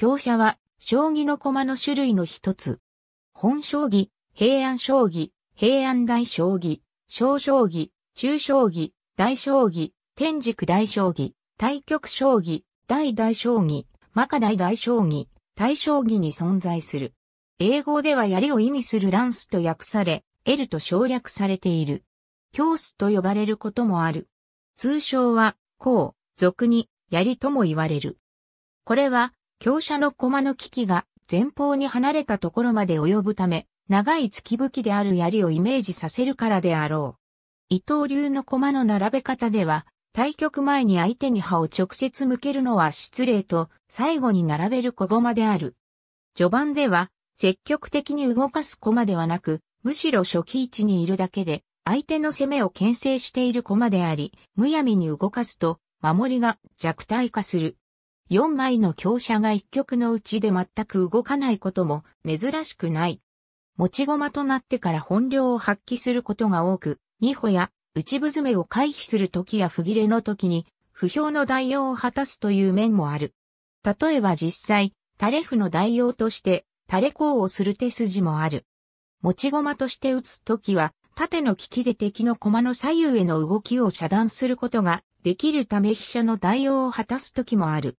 強者は、将棋の駒の種類の一つ。本将棋、平安将棋、平安大将棋、小将棋、中将棋、大将棋、天竺大将棋、対局将棋、大大将棋、マカ大大将棋、大将棋に存在する。英語では槍を意味するランスと訳され、L と省略されている。教スと呼ばれることもある。通称は、こう、俗に、槍とも言われる。これは、強者の駒の危機が前方に離れたところまで及ぶため、長い突き武器である槍をイメージさせるからであろう。伊藤流の駒の並べ方では、対局前に相手に刃を直接向けるのは失礼と、最後に並べる小駒である。序盤では、積極的に動かす駒ではなく、むしろ初期位置にいるだけで、相手の攻めを牽制している駒であり、むやみに動かすと、守りが弱体化する。4枚の強車が1曲のうちで全く動かないことも珍しくない。持ち駒となってから本領を発揮することが多く、二歩や内部詰めを回避する時や不切れの時に、不評の代用を果たすという面もある。例えば実際、タレフの代用として、タレコをする手筋もある。持ち駒として打つときは、縦の利きで敵の駒の左右への動きを遮断することができるため飛車の代用を果たすときもある。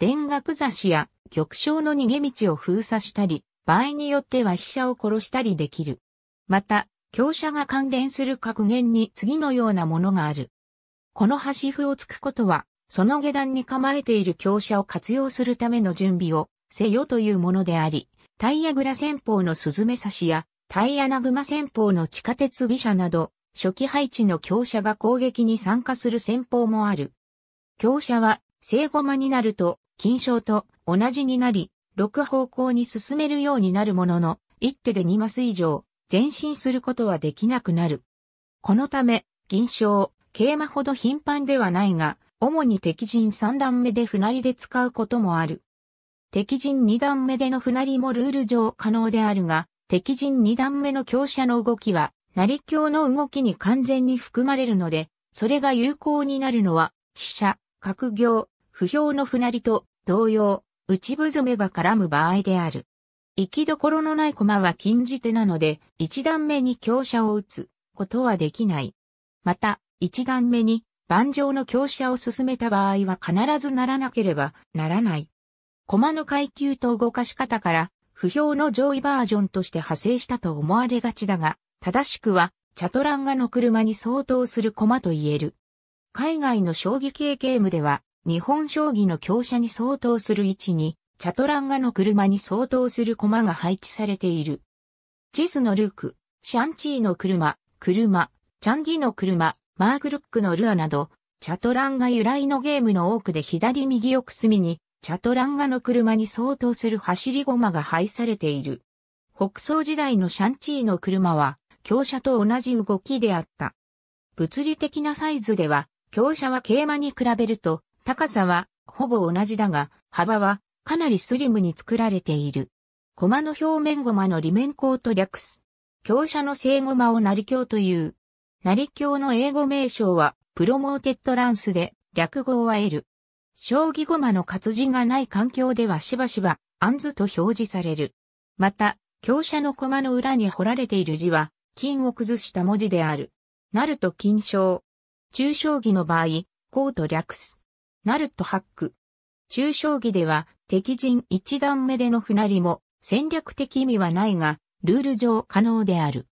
田楽刺しや極小の逃げ道を封鎖したり、場合によっては飛車を殺したりできる。また、強者が関連する格言に次のようなものがある。この端歩を突くことは、その下段に構えている強者を活用するための準備をせよというものであり、タイヤグラ戦法のスズメ刺しや、タイヤナグマ戦法の地下鉄尾車など、初期配置の強者が攻撃に参加する戦法もある。強者は、生駒になると、金賞と同じになり、6方向に進めるようになるものの、一手で2マス以上、前進することはできなくなる。このため、銀賞、桂馬ほど頻繁ではないが、主に敵陣3段目で船りで使うこともある。敵陣2段目での船りもルール上可能であるが、敵陣2段目の強者の動きは、成強の動きに完全に含まれるので、それが有効になるのは、飛車、角行、不評の船りと同様、内部染めが絡む場合である。行きどころのない駒は禁じ手なので、一段目に強者を打つことはできない。また、一段目に盤上の強者を進めた場合は必ずならなければならない。駒の階級と動かし方から、不評の上位バージョンとして派生したと思われがちだが、正しくは、チャトランガの車に相当する駒と言える。海外の将棋系ゲームでは、日本将棋の強者に相当する位置に、チャトランガの車に相当する駒が配置されている。チスのルーク、シャンチーの車、車、チャンギの車、マーグルックのルアなど、チャトランガ由来のゲームの多くで左右奥隅に、チャトランガの車に相当する走り駒が配されている。北宋時代のシャンチーの車は、強者と同じ動きであった。物理的なサイズでは、強者は桂馬に比べると、高さはほぼ同じだが、幅はかなりスリムに作られている。駒の表面駒の裏面鋼と略す。強者の正駒を成強という。成強の英語名称はプロモーテッドランスで略語は得る。将棋駒の活字がない環境ではしばしば、アンズと表示される。また、強者の駒の裏に彫られている字は、金を崩した文字である。なると金賞。中将棋の場合、こと略す。ナルトハック。中将棋では敵陣一段目での船りも戦略的意味はないが、ルール上可能である。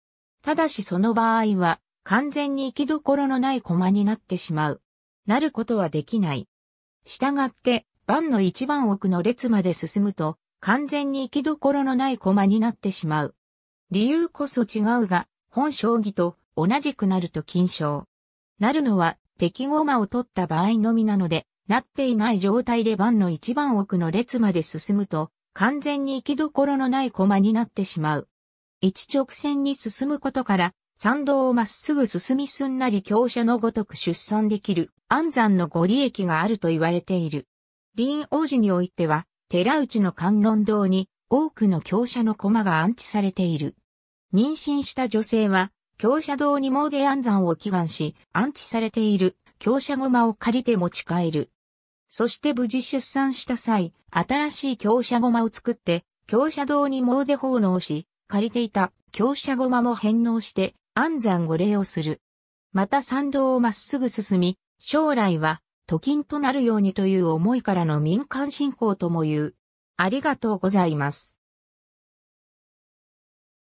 ただしその場合は完全に行きどころのない駒になってしまう。なることはできない。従って、番の一番奥の列まで進むと、完全に行きどころのない駒になってしまう。理由こそ違うが、本将棋と同じくなると金賞。なるのは敵駒を取った場合のみなので、なっていない状態で盤の一番奥の列まで進むと、完全に行きどころのない駒になってしまう。一直線に進むことから、参道をまっすぐ進みすんなり強者のごとく出産できる安山のご利益があると言われている。林王子においては、寺内の観音堂に多くの強者の駒が安置されている。妊娠した女性は、強者堂に詣安山を祈願し、安置されている強者駒を借りて持ち帰る。そして無事出産した際、新しい強者まを作って、強者堂に猛で奉納し、借りていた強者まも返納して、安産御礼をする。また参道をまっすぐ進み、将来は、都金となるようにという思いからの民間信仰とも言う。ありがとうございます。